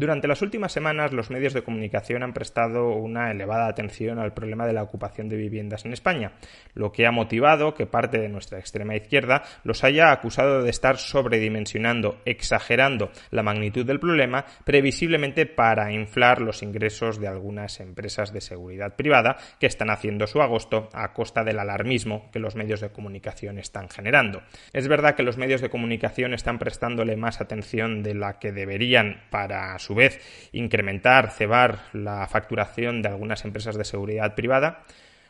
Durante las últimas semanas, los medios de comunicación han prestado una elevada atención al problema de la ocupación de viviendas en España, lo que ha motivado que parte de nuestra extrema izquierda los haya acusado de estar sobredimensionando, exagerando la magnitud del problema, previsiblemente para inflar los ingresos de algunas empresas de seguridad privada que están haciendo su agosto a costa del alarmismo que los medios de comunicación están generando. Es verdad que los medios de comunicación están prestándole más atención de la que deberían para su su vez incrementar, cebar la facturación de algunas empresas de seguridad privada.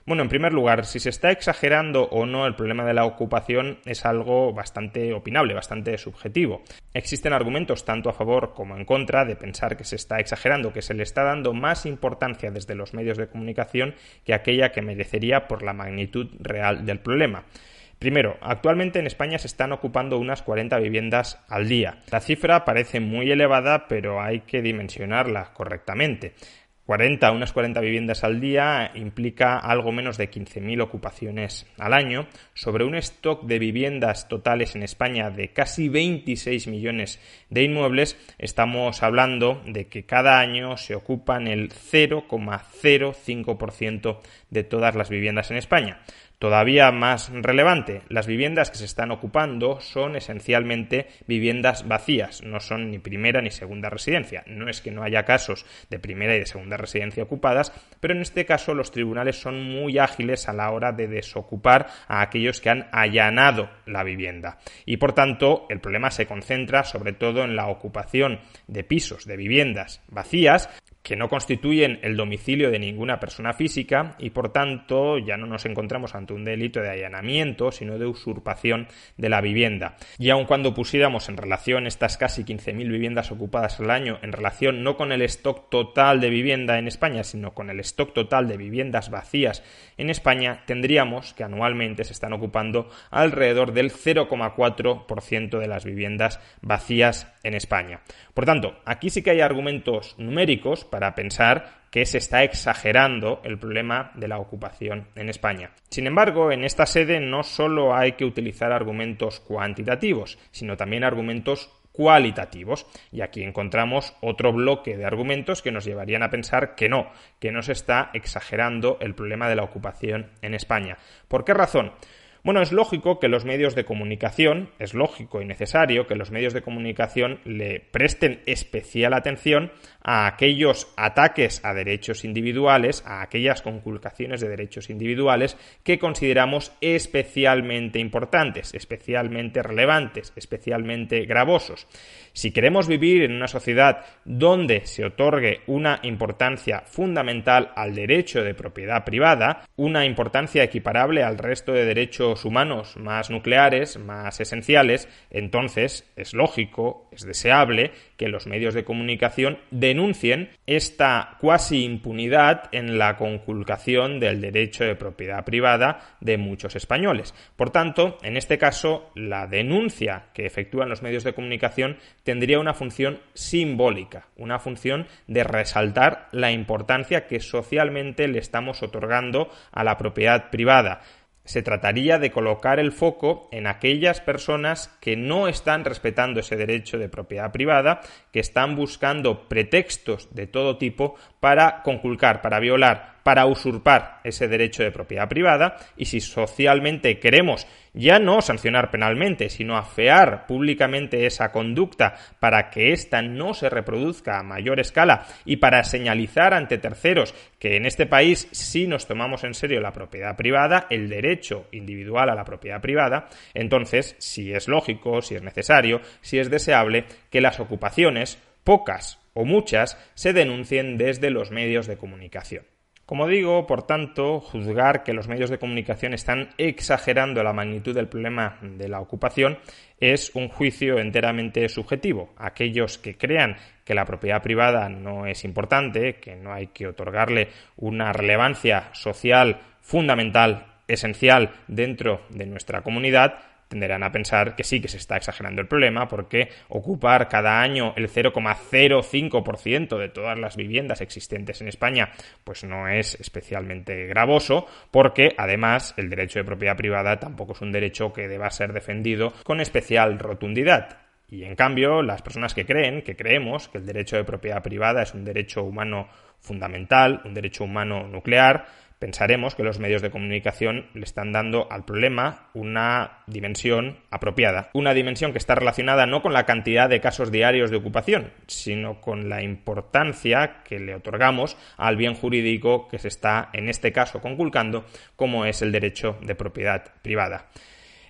Bueno, en primer lugar, si se está exagerando o no el problema de la ocupación es algo bastante opinable, bastante subjetivo. Existen argumentos tanto a favor como en contra de pensar que se está exagerando, que se le está dando más importancia desde los medios de comunicación que aquella que merecería por la magnitud real del problema. Primero, actualmente en España se están ocupando unas 40 viviendas al día. La cifra parece muy elevada, pero hay que dimensionarla correctamente. 40, unas 40 viviendas al día implica algo menos de 15.000 ocupaciones al año, sobre un stock de viviendas totales en España de casi 26 millones de inmuebles, estamos hablando de que cada año se ocupan el 0,05% de todas las viviendas en España. Todavía más relevante, las viviendas que se están ocupando son esencialmente viviendas vacías, no son ni primera ni segunda residencia. No es que no haya casos de primera y de segunda residencia ocupadas, pero en este caso los tribunales son muy ágiles a la hora de desocupar a aquellos que han allanado la vivienda. Y por tanto, el problema se concentra sobre todo en la ocupación de pisos, de viviendas vacías, que no constituyen el domicilio de ninguna persona física y por tanto ya no nos encontramos ante un delito de allanamiento, sino de usurpación de la vivienda. Y aun cuando pusiéramos en relación estas casi 15.000 viviendas ocupadas al año en relación no con el stock total de vivienda en España, sino con el stock total de viviendas vacías en España, tendríamos que anualmente se están ocupando alrededor del 0,4% de las viviendas vacías en España. Por tanto, aquí sí que hay argumentos numéricos para pensar que se está exagerando el problema de la ocupación en España. Sin embargo, en esta sede no solo hay que utilizar argumentos cuantitativos, sino también argumentos cualitativos. Y aquí encontramos otro bloque de argumentos que nos llevarían a pensar que no, que no se está exagerando el problema de la ocupación en España. ¿Por qué razón? Bueno, es lógico que los medios de comunicación, es lógico y necesario que los medios de comunicación le presten especial atención a aquellos ataques a derechos individuales, a aquellas conculcaciones de derechos individuales que consideramos especialmente importantes, especialmente relevantes, especialmente gravosos. Si queremos vivir en una sociedad donde se otorgue una importancia fundamental al derecho de propiedad privada, una importancia equiparable al resto de derechos humanos más nucleares, más esenciales, entonces es lógico, es deseable que los medios de comunicación denuncien esta cuasi impunidad en la conculcación del derecho de propiedad privada de muchos españoles. Por tanto, en este caso, la denuncia que efectúan los medios de comunicación tendría una función simbólica, una función de resaltar la importancia que socialmente le estamos otorgando a la propiedad privada se trataría de colocar el foco en aquellas personas que no están respetando ese derecho de propiedad privada, que están buscando pretextos de todo tipo para conculcar, para violar para usurpar ese derecho de propiedad privada y si socialmente queremos ya no sancionar penalmente, sino afear públicamente esa conducta para que ésta no se reproduzca a mayor escala y para señalizar ante terceros que en este país sí nos tomamos en serio la propiedad privada, el derecho individual a la propiedad privada, entonces si es lógico, si es necesario, si es deseable que las ocupaciones, pocas o muchas, se denuncien desde los medios de comunicación. Como digo, por tanto, juzgar que los medios de comunicación están exagerando la magnitud del problema de la ocupación es un juicio enteramente subjetivo. Aquellos que crean que la propiedad privada no es importante, que no hay que otorgarle una relevancia social fundamental, esencial dentro de nuestra comunidad, tenderán a pensar que sí, que se está exagerando el problema, porque ocupar cada año el 0,05% de todas las viviendas existentes en España, pues no es especialmente gravoso, porque además el derecho de propiedad privada tampoco es un derecho que deba ser defendido con especial rotundidad. Y en cambio, las personas que creen, que creemos que el derecho de propiedad privada es un derecho humano fundamental, un derecho humano nuclear, pensaremos que los medios de comunicación le están dando al problema una dimensión apropiada, una dimensión que está relacionada no con la cantidad de casos diarios de ocupación, sino con la importancia que le otorgamos al bien jurídico que se está en este caso conculcando, como es el derecho de propiedad privada.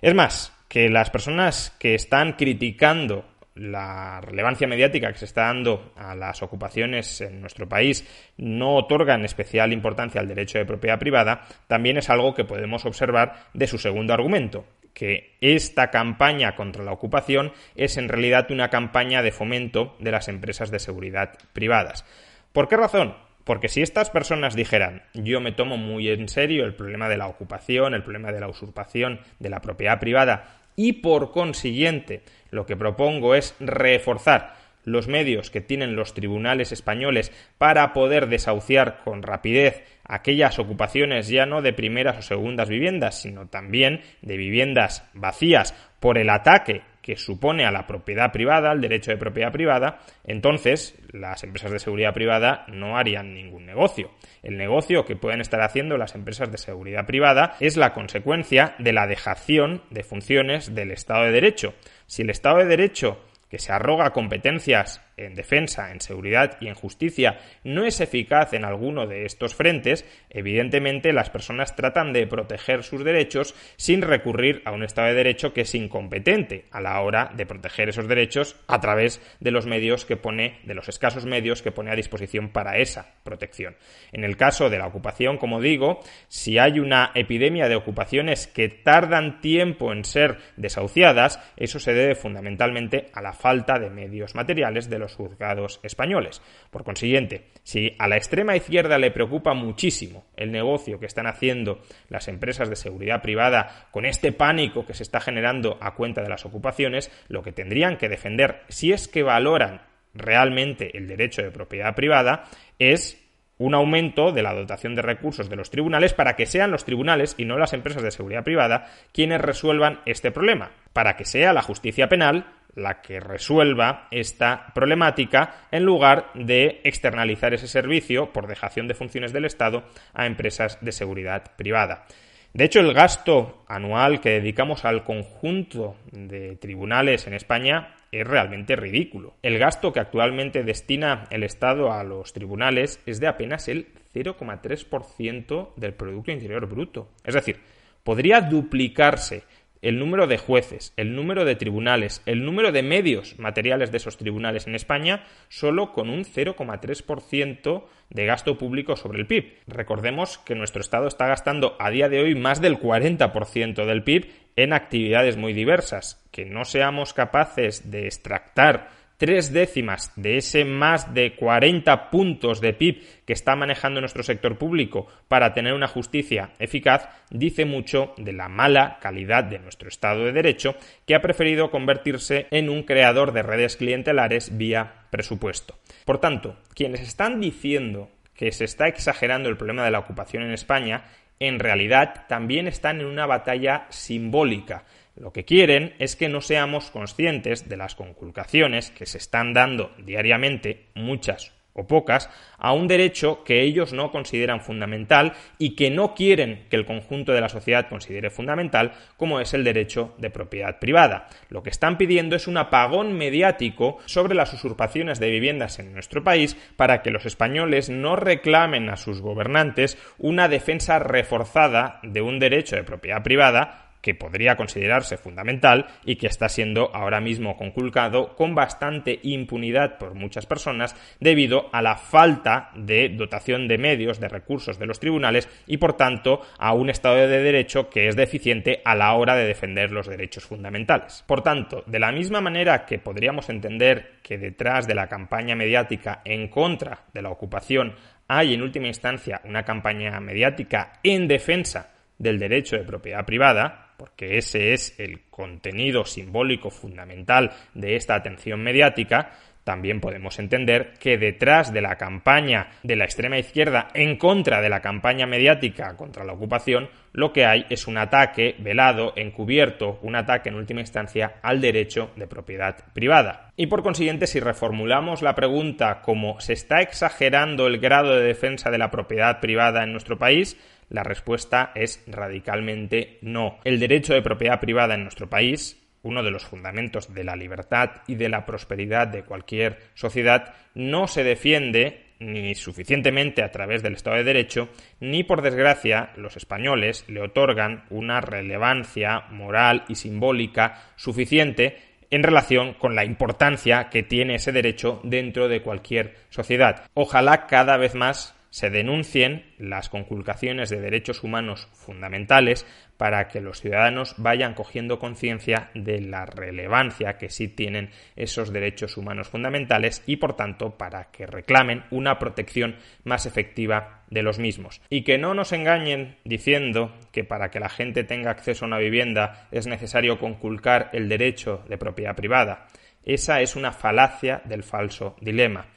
Es más, que las personas que están criticando la relevancia mediática que se está dando a las ocupaciones en nuestro país no otorgan especial importancia al derecho de propiedad privada, también es algo que podemos observar de su segundo argumento, que esta campaña contra la ocupación es en realidad una campaña de fomento de las empresas de seguridad privadas. ¿Por qué razón? Porque si estas personas dijeran, yo me tomo muy en serio el problema de la ocupación, el problema de la usurpación de la propiedad privada y por consiguiente lo que propongo es reforzar los medios que tienen los tribunales españoles para poder desahuciar con rapidez aquellas ocupaciones ya no de primeras o segundas viviendas, sino también de viviendas vacías por el ataque que supone a la propiedad privada, al derecho de propiedad privada, entonces las empresas de seguridad privada no harían ningún negocio. El negocio que pueden estar haciendo las empresas de seguridad privada es la consecuencia de la dejación de funciones del Estado de Derecho. Si el Estado de Derecho, que se arroga competencias en defensa, en seguridad y en justicia no es eficaz en alguno de estos frentes, evidentemente las personas tratan de proteger sus derechos sin recurrir a un Estado de Derecho que es incompetente a la hora de proteger esos derechos a través de los medios que pone, de los escasos medios que pone a disposición para esa protección. En el caso de la ocupación, como digo, si hay una epidemia de ocupaciones que tardan tiempo en ser desahuciadas, eso se debe fundamentalmente a la falta de medios materiales de los los juzgados españoles. Por consiguiente, si a la extrema izquierda le preocupa muchísimo el negocio que están haciendo las empresas de seguridad privada con este pánico que se está generando a cuenta de las ocupaciones, lo que tendrían que defender, si es que valoran realmente el derecho de propiedad privada, es un aumento de la dotación de recursos de los tribunales para que sean los tribunales y no las empresas de seguridad privada quienes resuelvan este problema, para que sea la justicia penal la que resuelva esta problemática en lugar de externalizar ese servicio por dejación de funciones del Estado a empresas de seguridad privada. De hecho, el gasto anual que dedicamos al conjunto de tribunales en España es realmente ridículo. El gasto que actualmente destina el Estado a los tribunales es de apenas el 0,3% del Producto Interior Bruto. Es decir, podría duplicarse el número de jueces, el número de tribunales, el número de medios materiales de esos tribunales en España, solo con un 0,3% de gasto público sobre el PIB. Recordemos que nuestro Estado está gastando a día de hoy más del 40% del PIB en actividades muy diversas. Que no seamos capaces de extractar tres décimas de ese más de 40 puntos de PIB que está manejando nuestro sector público para tener una justicia eficaz, dice mucho de la mala calidad de nuestro Estado de Derecho, que ha preferido convertirse en un creador de redes clientelares vía presupuesto. Por tanto, quienes están diciendo que se está exagerando el problema de la ocupación en España, en realidad también están en una batalla simbólica lo que quieren es que no seamos conscientes de las conculcaciones que se están dando diariamente, muchas o pocas, a un derecho que ellos no consideran fundamental y que no quieren que el conjunto de la sociedad considere fundamental, como es el derecho de propiedad privada. Lo que están pidiendo es un apagón mediático sobre las usurpaciones de viviendas en nuestro país para que los españoles no reclamen a sus gobernantes una defensa reforzada de un derecho de propiedad privada que podría considerarse fundamental y que está siendo ahora mismo conculcado con bastante impunidad por muchas personas debido a la falta de dotación de medios, de recursos de los tribunales y por tanto a un Estado de Derecho que es deficiente a la hora de defender los derechos fundamentales. Por tanto, de la misma manera que podríamos entender que detrás de la campaña mediática en contra de la ocupación hay en última instancia una campaña mediática en defensa del derecho de propiedad privada, porque ese es el contenido simbólico fundamental de esta atención mediática, también podemos entender que detrás de la campaña de la extrema izquierda en contra de la campaña mediática contra la ocupación, lo que hay es un ataque velado, encubierto, un ataque en última instancia al derecho de propiedad privada. Y por consiguiente, si reformulamos la pregunta como ¿se está exagerando el grado de defensa de la propiedad privada en nuestro país?, la respuesta es radicalmente no. El derecho de propiedad privada en nuestro país uno de los fundamentos de la libertad y de la prosperidad de cualquier sociedad, no se defiende ni suficientemente a través del Estado de Derecho, ni por desgracia los españoles le otorgan una relevancia moral y simbólica suficiente en relación con la importancia que tiene ese derecho dentro de cualquier sociedad. Ojalá cada vez más se denuncien las conculcaciones de derechos humanos fundamentales para que los ciudadanos vayan cogiendo conciencia de la relevancia que sí tienen esos derechos humanos fundamentales y por tanto para que reclamen una protección más efectiva de los mismos. Y que no nos engañen diciendo que para que la gente tenga acceso a una vivienda es necesario conculcar el derecho de propiedad privada. Esa es una falacia del falso dilema.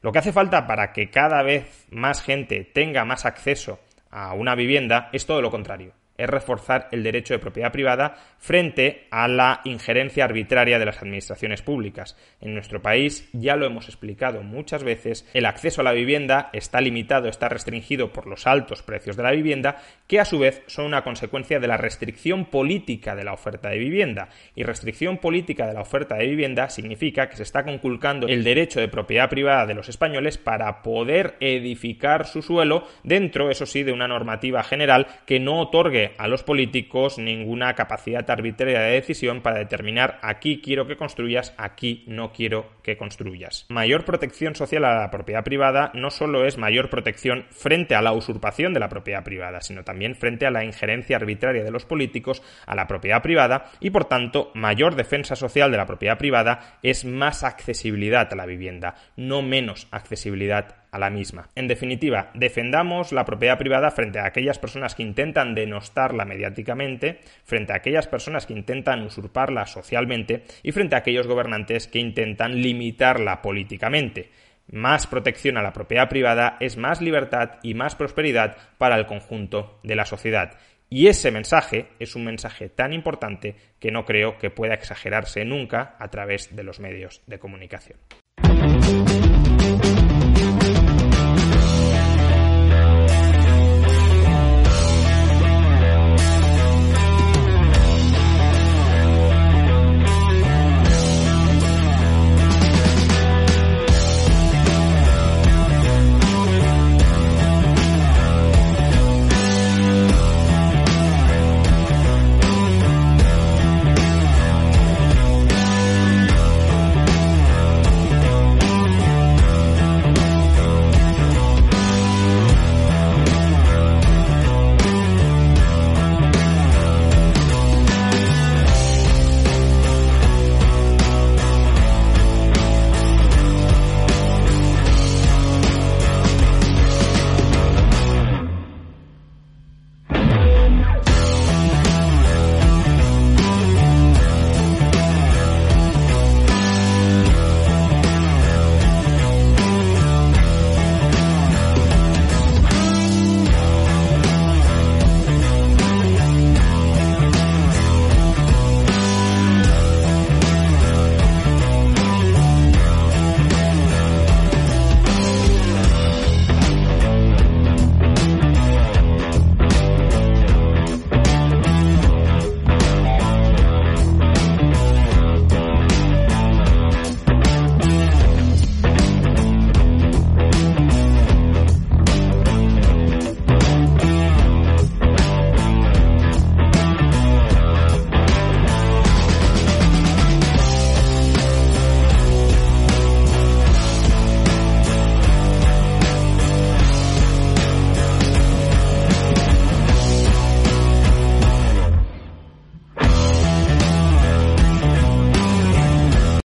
Lo que hace falta para que cada vez más gente tenga más acceso a una vivienda es todo lo contrario es reforzar el derecho de propiedad privada frente a la injerencia arbitraria de las administraciones públicas. En nuestro país, ya lo hemos explicado muchas veces, el acceso a la vivienda está limitado, está restringido por los altos precios de la vivienda, que a su vez son una consecuencia de la restricción política de la oferta de vivienda. Y restricción política de la oferta de vivienda significa que se está conculcando el derecho de propiedad privada de los españoles para poder edificar su suelo dentro, eso sí, de una normativa general que no otorgue a los políticos ninguna capacidad arbitraria de decisión para determinar aquí quiero que construyas, aquí no quiero que construyas. Mayor protección social a la propiedad privada no solo es mayor protección frente a la usurpación de la propiedad privada, sino también frente a la injerencia arbitraria de los políticos a la propiedad privada y por tanto mayor defensa social de la propiedad privada es más accesibilidad a la vivienda, no menos accesibilidad a la misma. En definitiva, defendamos la propiedad privada frente a aquellas personas que intentan denostarla mediáticamente, frente a aquellas personas que intentan usurparla socialmente y frente a aquellos gobernantes que intentan limitarla políticamente. Más protección a la propiedad privada es más libertad y más prosperidad para el conjunto de la sociedad. Y ese mensaje es un mensaje tan importante que no creo que pueda exagerarse nunca a través de los medios de comunicación.